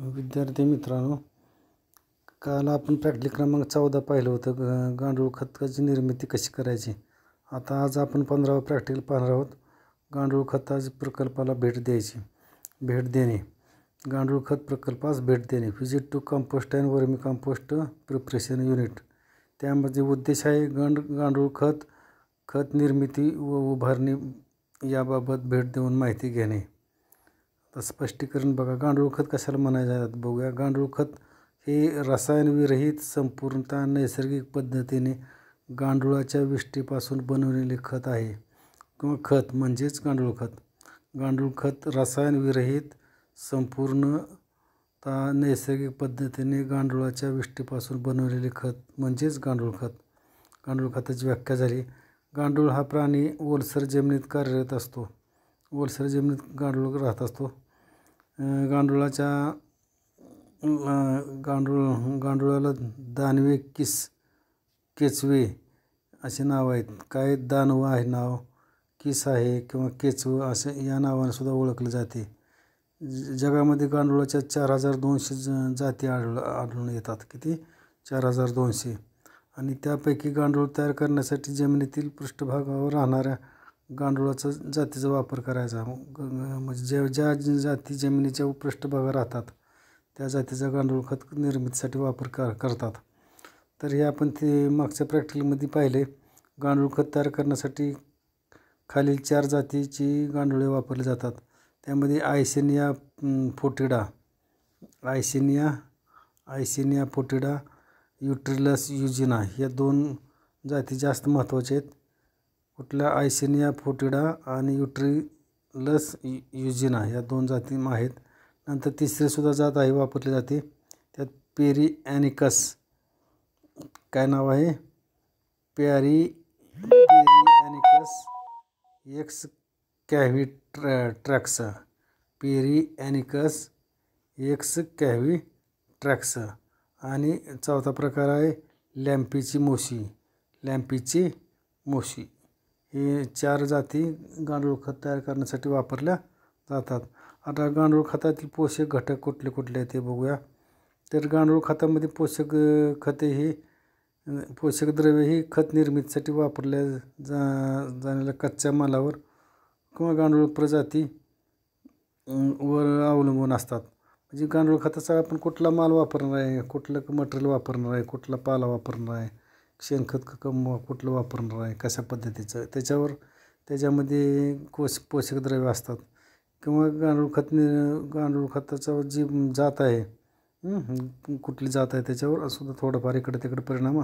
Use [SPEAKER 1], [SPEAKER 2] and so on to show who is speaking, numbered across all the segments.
[SPEAKER 1] विद्यार्थी मित्रांनो काल आपण प्रॅक्टिकल क्रमांक चौदा पाहिलं होतं गांडूळ खताची निर्मिती कशी करायची आता आज आपण पंधरावं प्रॅक्टिकल पाहणार आहोत गांडूळ खताच्या प्रकल्पाला भेट द्यायची भेट देणे गांडूळ खत प्रकल्पास भेट देणे visit to compost and vermi compost preparation unit त्यामध्ये उद्देश आहे गांड गांडूळ खत खत निर्मिती व उभारणी याबाबत भेट देऊन माहिती घेणे तर स्पष्टीकरण बघा गांडूळ खत कशाला म्हणायचं बघूया गांडूळ खत हे रसायनविरहित संपूर्णतः नैसर्गिक पद्धतीने गांडुळाच्या विष्टीपासून बनवलेले खत आहे किंवा खत म्हणजेच गांडूळ खत गांडूळ खत रसायनविरहित संपूर्ण ता नैसर्गिक पद्धतीने गांडुळाच्या विष्टीपासून बनवलेले खत म्हणजेच गांडूळ खत गांडूळ खताची व्याख्या झाली गांडूळ हा प्राणी ओलसर जमिनीत कार्यरत असतो ओलसर जमिनीत गांडूळ राहत असतो गांडुळाच्या गांडूळ गांडुळाला दानवे किस केचवे असे नाव आहेत काय दानव आहे नाव किस आहे किंवा केचव असे या नावाने सुद्धा ओळखले जाते जगामध्ये गांडुळाच्या चार हजार दोनशे ज जाती आढळ आढळून येतात किती चार हजार दोनशे आणि त्यापैकी गांडूळ तयार करण्यासाठी जमिनीतील पृष्ठभागावर राहणाऱ्या गांडुळाचा जातीचा वापर करायचा म्हणजे ज्या ज्या जाती जमिनीच्या पृष्ठभागावर राहतात त्या जातीचा गांडूळ खत निर्मितीसाठी वापर कर करतात तर हे आपण ते मागच्या प्रॅक्टिकलमध्ये पाहिले गांडूळ खत तयार करण्यासाठी खालील चार जातीची गांडुळे वापरली जातात त्यामध्ये आयसेनिया फोटिडा आयसेनिया आयसेनिया फोटिडा युट्रिलस युजिना या दोन जाती जास्त महत्त्वाच्या आहेत कुठल्या आयसिनिया फोटिडा आणि युट्रिलस युजिना या दोन जाती आहेत नंतर तिसरीसुद्धा जात आहे वापरली जाते त्यात पेरी ॲनिकस काय नाव आहे पेरी ॲनिकस एक्स कॅव्ही ट्रॅ ट्रॅक्स पेरी ॲनिकस एक्स कॅव्ही ट्रॅक्स आणि चौथा प्रकार आहे लॅम्पीची मोशी लॅम्पीची मोशी हे चार जाती गांडूळ खत तयार करण्यासाठी वापरल्या जातात आता गांडूळ खतातील पोषक घटक कुठले कुठले आहेत ते बघूया तर गांडूळ खतामध्ये पोषक खते ही पोषक द्रव्य ही खत निर्मितीसाठी वापरल्या जा जाणाऱ्या कच्च्या मालावर किंवा गांडूळ प्रजाती वर अवलंबून असतात म्हणजे गांडूळ खताचा आपण कुठला माल वापरणार आहे कुठलं मटेरियल वापरणार आहे कुठला पाला वापरणार आहे शेणखत कम कुठलं वापरणार आहे कशा पद्धतीचं त्याच्यावर त्याच्यामध्ये कोश पोषकद्रव्य असतात किंवा गांडूळ खत गांडूळ खताचा जी जात आहे कुठली जात आहे त्याच्यावर सुद्धा थोडंफार इकडे तिकडे परिणाम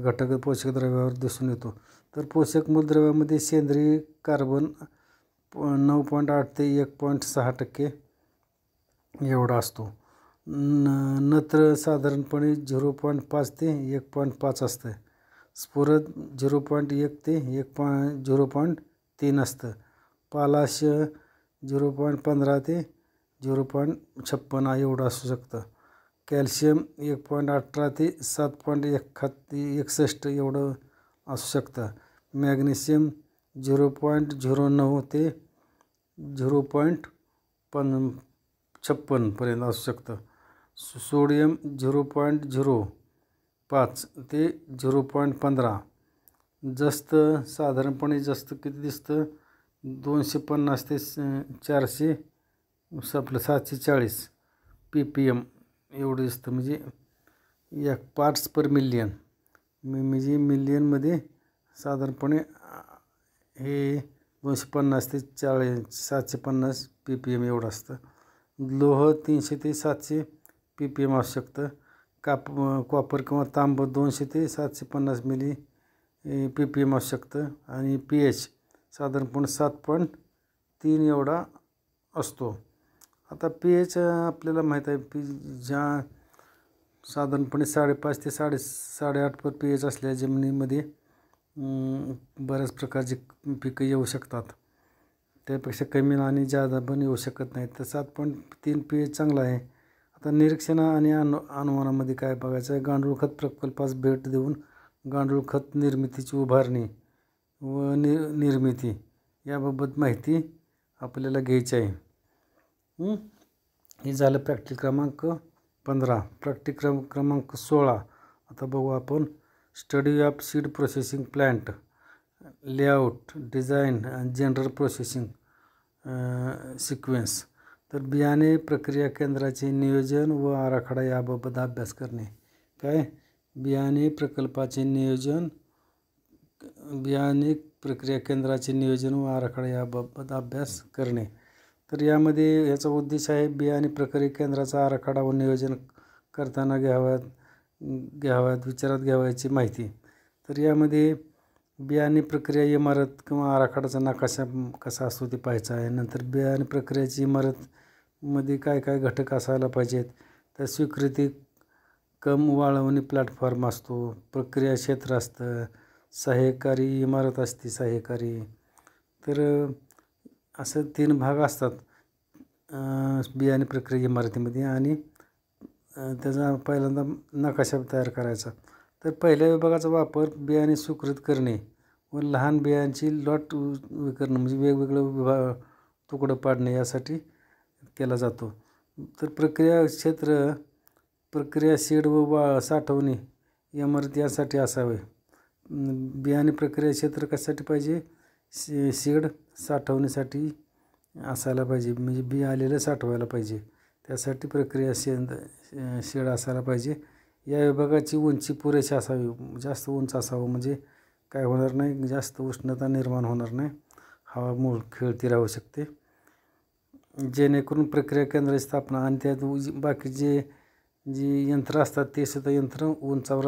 [SPEAKER 1] घटक पोषकद्रव्यावर दिसून येतो तर पोषक मूलद्रव्यामध्ये सेंद्रिय कार्बन नऊ पॉईंट आठ ते एक पॉईंट सहा टक्के एवढा असतो न नत्र साधारणपणे झिरो पॉईंट पाच ते एक पॉईंट पाच असतं स्फुरद झिरो पॉईंट एक ते एक पॉ झिरो पॉईंट तीन असतं पालाश झिरो पॉईंट पंधरा ते झिरो पॉईंट छप्पन एवढं असू शकतं कॅल्शियम एक पॉईंट अठरा ते सात पॉईंट एखाद एकसष्ट एवढं असू शकतं मॅग्नेशियम झिरो पॉईंट झिरो नऊ ते झिरो पॉईंट पन छप्पनपर्यंत असू शकतं सोडियम झिरो पॉईंट झिरो पाच ते झिरो पॉईंट पंधरा जस्त साधारणपणे जास्त किती दिसतं दोनशे पन्नास ते चारशे आपलं सातशे चाळीस पी पी एम एवढं दिसतं म्हणजे या पार्ट्स पर मिलियन म्हणजे मिलियनमध्ये साधारणपणे हे दोनशे पन्नास ते चाळीस सातशे पन्नास पी पी एम एवढं असतं लोह तीनशे ते सातशे पी पी एम शकतं काप कॉपर किंवा तांब दोनशे ते सातशे पन्नास मिली पी पी एम शकतं आणि पी एच साधारणपणे सात पॉईंट तीन एवढा असतो आता पी एच आपल्याला माहीत आहे पी ज्या साधारणपणे साडेपाच ते साडे साडेआठ पी एच असल्या जमिनीमध्ये बऱ्याच प्रकारची पिकं येऊ शकतात त्यापेक्षा कमी आणि जादा पण येऊ शकत नाही तर सात पॉईंट तीन पी एच चांगला आहे आता निरीक्षण आणि अनु अनुमानामध्ये काय बघायचं आहे गांडूळ खत प्रकल्पास भेट देऊन गांडूळ खत निर्मितीची उभारणी व नि निर्मिती याबाबत माहिती आपल्याला घ्यायची आहे हे झालं प्रॅक्टिक क्रमांक पंधरा प्रॅक्टिक क्रम क्रमांक सोळा आता बघू आपण study of seed processing plant layout design and general processing sequence तर बियाणे प्रक्रिया केंद्राचे नियोजन व आराखडा याबाबत अभ्यास करणे काय बियाणे प्रकल्पाचे नियोजन बियाणे प्रक्रिया केंद्राचे नियोजन व आराखडा याबाबत अभ्यास करणे तर यामध्ये याचा उद्देश आहे बियाणे प्रक्रिया केंद्राचा आराखडा व नियोजन करताना घ्याव्यात घ्याव्यात विचारात घ्यावयाची माहिती तर यामध्ये बियाणे प्रक्रिया इमारत किंवा आराखड्याचा नकाशा कसा असतो ते पाहायचा आहे नंतर बियाणे प्रक्रियाची इमारतमध्ये काय काय घटक असायला पाहिजेत तर स्वीकृती कम वाळवणी प्लॅटफॉर्म असतो प्रक्रिया क्षेत्र असतं सहाय्यकारी इमारत असते सहकारी तर असे तीन भाग असतात बियाणे प्रक्रिया इमारतीमध्ये आणि त्याचा पहिल्यांदा नकाशा तयार करायचा तर पहिल्या विभागाचा वापर बियाणे सुकृत करणे व लहान बियांची लॉट करणं म्हणजे वेगवेगळं विभाग तुकडं पाडणे यासाठी केला जातो तर प्रक्रिया क्षेत्र प्रक्रिया शेड व वा साठवणे इमारत यासाठी असावे बियाणे प्रक्रिया क्षेत्र कशासाठी पाहिजे शे शेड साठवण्यासाठी असायला पाहिजे म्हणजे बिया आलेलं साठवायला पाहिजे त्यासाठी प्रक्रिया शेंद शेड असायला पाहिजे या विभागाची उंची पुरेशी असावी जास्त उंच असावं म्हणजे काय होणार नाही जास्त उष्णता निर्माण होणार नाही हवा मूळ खेळती राहू शकते जेणेकरून प्रक्रिया केंद्राची स्थापना आणि त्यात बाकी जे जी यंत्र असतात ते सुद्धा यंत्र उंचावर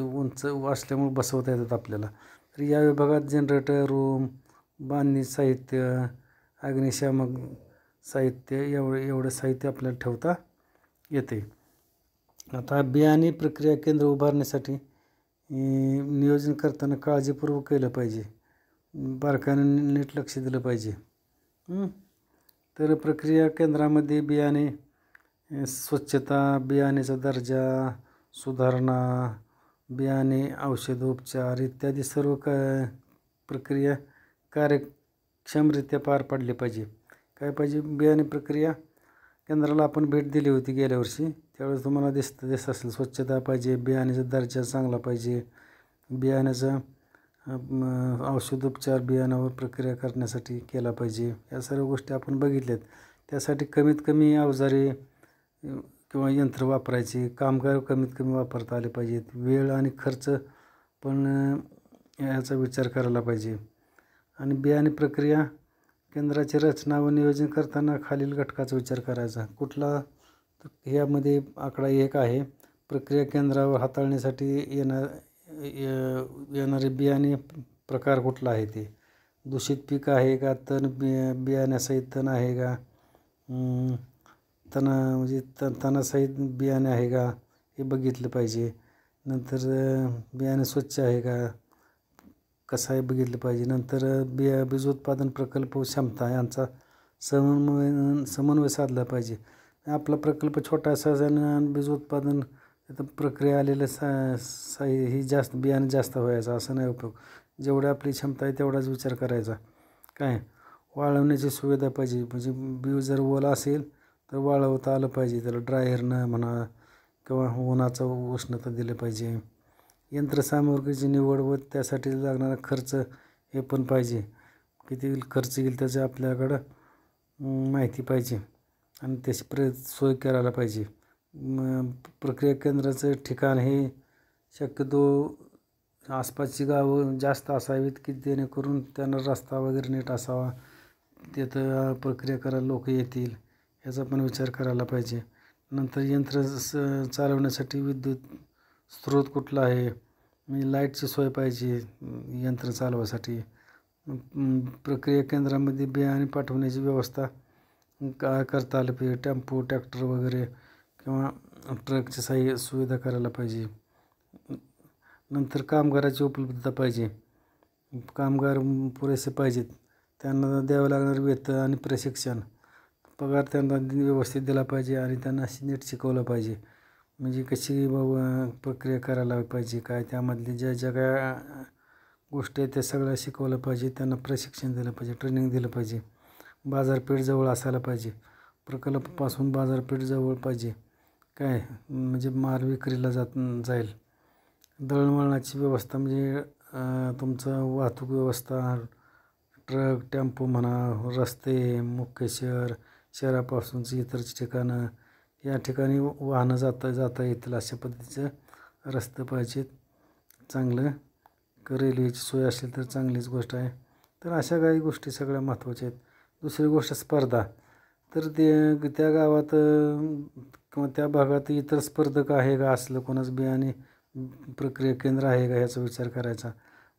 [SPEAKER 1] उंच असल्यामुळे बसवता येतात आपल्याला तर या विभागात जनरेटर रूम बांधणी साहित्य अग्निशामक साहित्य एवढं एवढं साहित्य आपल्याला ठेवता येते आता बियाणे प्रक्रिया केंद्र उभारण्यासाठी नियोजन करताना काळजीपूर्वक केलं पाहिजे बारकाने नीट लक्ष दिलं पाहिजे तर प्रक्रिया केंद्रामध्ये बियाणे स्वच्छता बियाणेचा दर्जा सुधारणा बियाणे औषधोपचार इत्यादी सर्व क प्रक्रिया कार्यक्षमरित्या पार पाडली पाहिजे काय पाहिजे बियाणे प्रक्रिया केंद्राला आपण भेट दिली होती गेल्या वर्षी त्यावेळेस तुम्हाला दिसतं दिसत असेल स्वच्छता पाहिजे बियाण्याचा दर्जा चांगला पाहिजे बियाण्याचा औषधोपचार बियाणावर प्रक्रिया करण्यासाठी केला पाहिजे या सर्व गोष्टी आपण बघितल्यात त्यासाठी कमीत कमी अवजारे किंवा यंत्र वापरायचे कामगार कमीत कमी वापरता आले पाहिजेत वेळ आणि खर्च पण याचा विचार करायला पाहिजे आणि बियाणे प्रक्रिया केंद्राची रचना व नियोजन करताना खालील घटकाचा विचार करायचा कुठला ह्यामध्ये यामध्ये आकडा एक आहे प्रक्रिया केंद्रावर हाताळण्यासाठी येणार येणारे बियाणे प्रकार कुठला आहे ते दूषित पीक आहे का तण बिया बियाण्यासहित तण आहे का तना म्हणजे त तणासहित बियाणे आहे का हे बघितलं पाहिजे नंतर बियाणे स्वच्छ आहे का कसं आहे बघितलं पाहिजे नंतर बिया बीज उत्पादन प्रकल्प क्षमता यांचा समन्वय समन्वय साधला पाहिजे आपला प्रकल्प छोटासा आणि बीज उत्पादन प्रक्रिया आलेलं सा साई ही जास्त बियाणं जास्त व्हायचं असं नाही उपयोग जेवढी आपली क्षमता आहे तेवढाच विचार करायचा काय वाळवण्याची सुविधा पाहिजे म्हणजे बीव जर ओला असेल तर वाळवता आलं पाहिजे त्याला ड्रायरनं म्हणा किंवा उन्हाचं उष्णता दिलं पाहिजे यंत्रसामग्रीची निवड व त्यासाठी लागणारा खर्च हे पण पाहिजे किती खर्च येईल त्याचं आपल्याकडं माहिती पाहिजे आणि त्याची प्र सोय करायला पाहिजे प्रक्रिया केंद्राचं ठिकाण हे शक्यतो आसपासची गावं जास्त असावीत की जेणेकरून त्यांना रस्ता वगैरे नीट असावा तिथं प्रक्रिया करायला लोक येतील याचा पण विचार करायला पाहिजे नंतर यंत्र स चालवण्यासाठी विद्युत स्रोत कुठला आहे म्हणजे लाईटची सोय पाहिजे यंत्र चालवासाठी प्रक्रिया केंद्रामध्ये बियाणे पाठवण्याची व्यवस्था काय करता आलं पाहिजे टेम्पो ट्रॅक्टर वगैरे किंवा ट्रकची सहाय्य सुविधा करायला पाहिजे नंतर कामगाराची उपलब्धता पाहिजे कामगार पुरेसे पाहिजेत त्यांना द्यावं लागणार वेतन आणि प्रशिक्षण पगार त्यांना व्यवस्थित दिला पाहिजे आणि त्यांना नीट शिकवलं पाहिजे म्हणजे कशी ब प्रक्रिया करायला पाहिजे काय त्यामधली ज्या ज्या काय गोष्टी आहेत त्या सगळ्या शिकवलं पाहिजे त्यांना प्रशिक्षण दिलं पाहिजे ट्रेनिंग दिलं पाहिजे बाजारपेठ जवळ असायला पाहिजे प्रकल्पापासून बाजारपेठ जवळ पाहिजे काय म्हणजे माल विक्रीला जात जाईल दळणवळणाची व्यवस्था म्हणजे तुमचं वाहतूक व्यवस्था ट्रक टेम्पो म्हणा रस्ते मुख्य शहर शहरापासूनची इतरची ठिकाणं या ठिकाणी वाहनं जाता जाता येतील अशा पद्धतीचं रस्ते पाहिजेत चांगलं रेल्वेची सोय असेल तर चांगलीच गोष्ट आहे तर अशा काही गोष्टी सगळ्या महत्त्वाच्या आहेत दुसरी गोष्ट स्पर्धा तर ते त्या गावात किंवा त्या भागात इतर स्पर्धक आहे का असलं कोणाचं बियाणे प्रक्रिया केंद्र आहे का ह्याचा विचार करायचा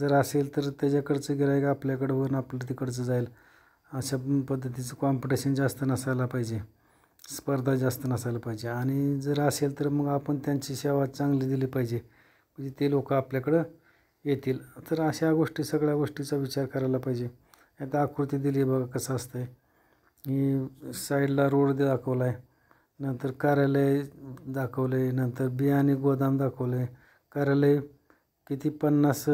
[SPEAKER 1] जर असेल तर त्याच्याकडचं गिरायक आपल्याकडं वरून आपलं तिकडचं जाईल अशा पद्धतीचं कॉम्पिटिशन जास्त नसायला पाहिजे स्पर्धा जास्त नसायला पाहिजे आणि जर असेल तर मग आपण त्यांची सेवा चांगली दिली पाहिजे म्हणजे ते लोक आपल्याकडं येतील तर अशा गोष्टी सगळ्या गोष्टीचा विचार करायला पाहिजे यात आकृती दिली आहे बघा कसं असतं ही साईडला रोड दाखवला आहे नंतर कार्यालय दाखवलं आहे नंतर बियाणे गोदाम दाखवलं आहे कार्यालय किती पन्नास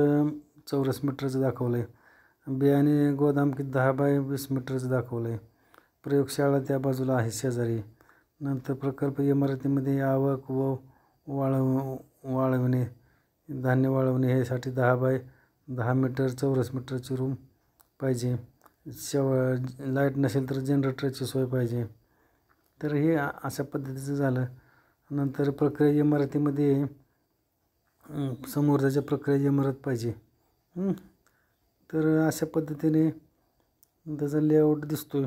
[SPEAKER 1] चौरस मीटरचं दाखवलं आहे बियाणे गोदाम किती दहा बाय वीस मीटरचं दाखवलं आहे प्रयोगशाळा त्या बाजूला आहे शेजारी नंतर प्रकल्प इमारतीमध्ये आवक व वाळव वाळवणे धान्य वाळवणे ह्यासाठी दहा बाय दहा मीटर चौरस मीटरची रूम पाहिजे शेव लाईट नसेल तर जनरेटरची सोय पाहिजे तर हे अशा पद्धतीचं झालं नंतर प्रक्रिया इमारतीमध्ये त्याच्या प्रक्रिया इमारत पाहिजे तर अशा पद्धतीने त्याचा लेआउट दिसतो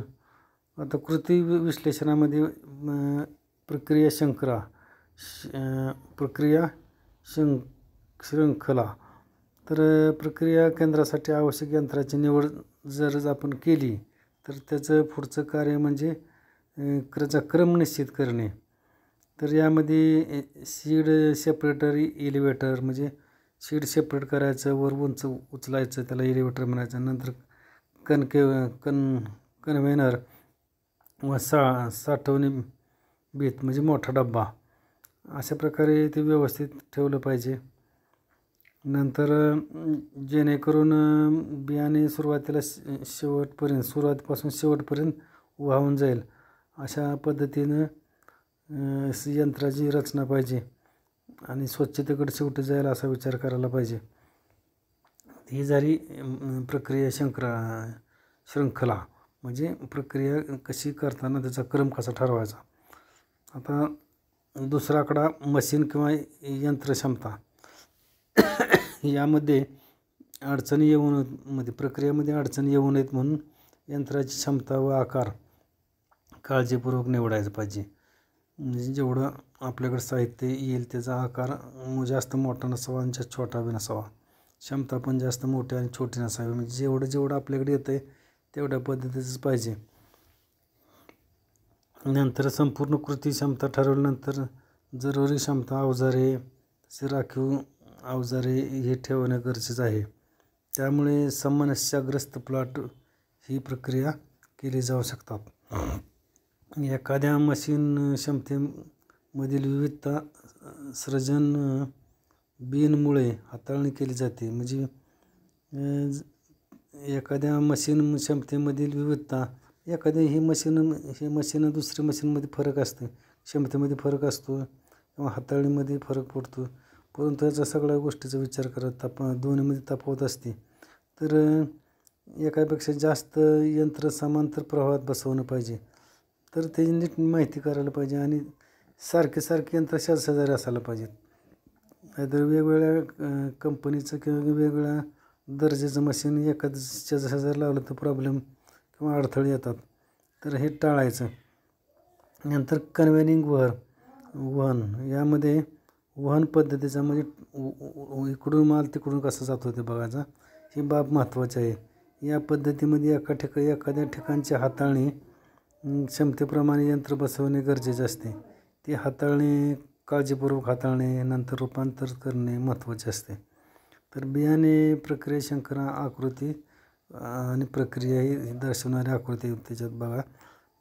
[SPEAKER 1] आता कृती विश्लेषणामध्ये प्रक्रिया शंकरा श प्रक्रिया शं श्रृंखला तर प्रक्रिया केंद्रासाठी आवश्यक यंत्राची निवड जर आपण केली तर त्याचं पुढचं कार्य म्हणजे क्रचा क्रम निश्चित करणे तर यामध्ये सीड सेपरेटर एलिवेटर म्हणजे सीड सेपरेट करायचं वर उंच उचलायचं त्याला इलिवेटर म्हणायचं नंतर कनके कन कन्व्हेनर व सा साठवणी बीत म्हणजे मोठा डब्बा अशा प्रकारे ते व्यवस्थित ठेवलं पाहिजे नंतर जेणेकरून बियाणे सुरुवातीला श शेवटपर्यंत सुरुवातीपासून शेवटपर्यंत वाहून जाईल अशा पद्धतीनं यंत्राची रचना पाहिजे आणि स्वच्छतेकडे शेवटी जाईल असा विचार करायला पाहिजे ही झाली प्रक्रिया शंकरा शृंखला म्हणजे प्रक्रिया कशी करताना त्याचा क्रम कसा ठरवायचा आता दुसरा मशीन किंवा यंत्रक्षमता यामध्ये अडचणी येऊ मध्ये प्रक्रियेमध्ये अडचण येऊ नयेत म्हणून यंत्राची क्षमता व आकार काळजीपूर्वक निवडायचं पाहिजे म्हणजे जेवढं आपल्याकडे साहित्य येईल त्याचा आकार जास्त मोठा नसावा आणि जास्त छोटा बी नसावा क्षमता पण जास्त मोठी आणि छोटी नसावी म्हणजे जेवढं जेवढं आपल्याकडे येतं आहे तेवढ्या पद्धतीचंच पाहिजे नंतर संपूर्ण कृती क्षमता ठरवल्यानंतर जरुरी क्षमता अवजारे तसे राखीव अवजारे हे ठेवणं गरजेचं आहे त्यामुळे समनस्याग्रस्त प्लॉट ही प्रक्रिया केली जाऊ शकतात एखाद्या मशीन क्षमतेमधील विविधता सृजन बिनमुळे हाताळणी केली जाते म्हणजे एखाद्या मशीन क्षमतेमधील विविधता एखाद्या ही मशीन हे मशीन दुसऱ्या मशीनमध्ये फरक असते क्षमतेमध्ये फरक असतो किंवा हाताळणीमध्ये फरक पडतो परंतु याचा सगळ्या गोष्टीचा विचार करत ताप दोन्हीमध्ये तापवत असते तर एकापेक्षा जास्त यंत्र समांतर प्रवाहात बसवणं पाहिजे तर त्याची नीट माहिती करायला पाहिजे आणि सारखे सारखे यंत्र शेजारी असायला पाहिजेत नाहीतर वेगवेगळ्या कंपनीचं किंवा वेगवेगळ्या दर्जाचं मशीन एकाच शेजारी लावलं तर प्रॉब्लेम किंवा अडथळे येतात तर हे टाळायचं नंतर कन्व्हेनिंग वर वन यामध्ये वहन पद्धतीचा म्हणजे इकडून माल तिकडून कसा जात ते बघायचा ही बाब महत्त्वाची आहे या पद्धतीमध्ये एका ठिकाणी एखाद्या ठिकाणची हाताळणी क्षमतेप्रमाणे यंत्र बसवणे गरजेचे असते ती हाताळणे काळजीपूर्वक हाताळणे नंतर रूपांतर करणे महत्त्वाचे असते तर बियाणे प्रक्रिया शंकर आकृती आणि प्रक्रिया ही दर्शवणारी आकृती त्याच्यात बघा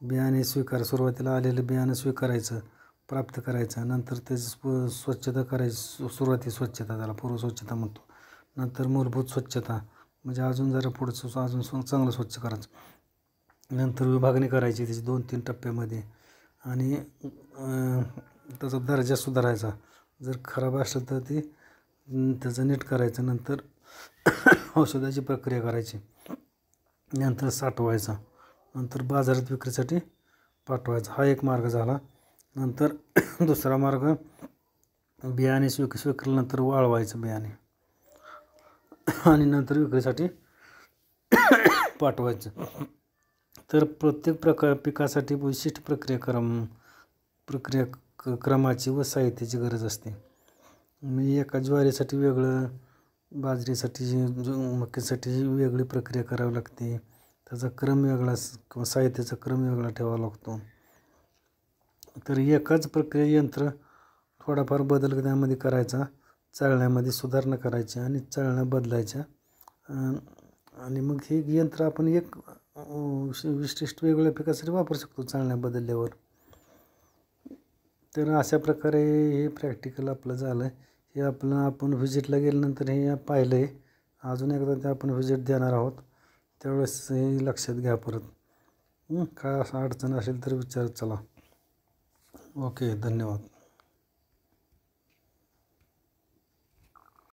[SPEAKER 1] बियाणे स्वीकार सुरुवातीला आलेलं बियाणं स्वीकारायचं प्राप्त करायचा नंतर त्याची स्व स्वच्छता करायची सुरुवाती स्वच्छता त्याला स्वच्छता म्हणतो नंतर मूलभूत स्वच्छता म्हणजे अजून जरा पुढचं अजून चांगलं स्वच्छ करायचं नंतर विभागणी करायची त्याची दोन तीन टप्प्यामध्ये आणि त्याचा दर्जा सुधारायचा जर खराब असलं तर ते त्याचं नीट करायचं नंतर औषधाची प्रक्रिया करायची नंतर साठवायचा नंतर बाजारात विक्रीसाठी पाठवायचा हा एक मार्ग झाला नंतर दुसरा मार्ग बियाणे स्वीक स्वीकारल्यानंतर वाळवायचं बियाणे आणि नंतर विक्रीसाठी पाठवायचं तर प्रत्येक प्रकार पिकासाठी विशिष्ट क्रम प्रक्रिया क्रमाची व साहित्याची गरज असते मी म्हणजे एका ज्वारीसाठी वेगळं बाजरीसाठी मक्कीसाठी वेगळी प्रक्रिया करावी लागते त्याचा क्रम वेगळा किंवा साहित्याचा क्रम वेगळा ठेवावा लागतो तर एकाच प्रक्रिया यंत्र थोडाफार बदल त्यामध्ये करायचा चालण्यामध्ये सुधारणा करायची आणि चाळण्या बदलायच्या आणि मग हे यंत्र आपण एक विशिष्ट वेगवेगळ्या पिकासाठी वापरू शकतो चालण्या बदलल्यावर तर अशा प्रकारे हे प्रॅक्टिकल आपलं झालं हे आपलं आपण व्हिजिटला गेल्यानंतर हे पाहिलं आहे अजून एकदा ते आपण व्हिजिट देणार आहोत त्यावेळेस हे लक्षात घ्या परत काय असं अडचण असेल तर विचारत चला ओके धन्यवाद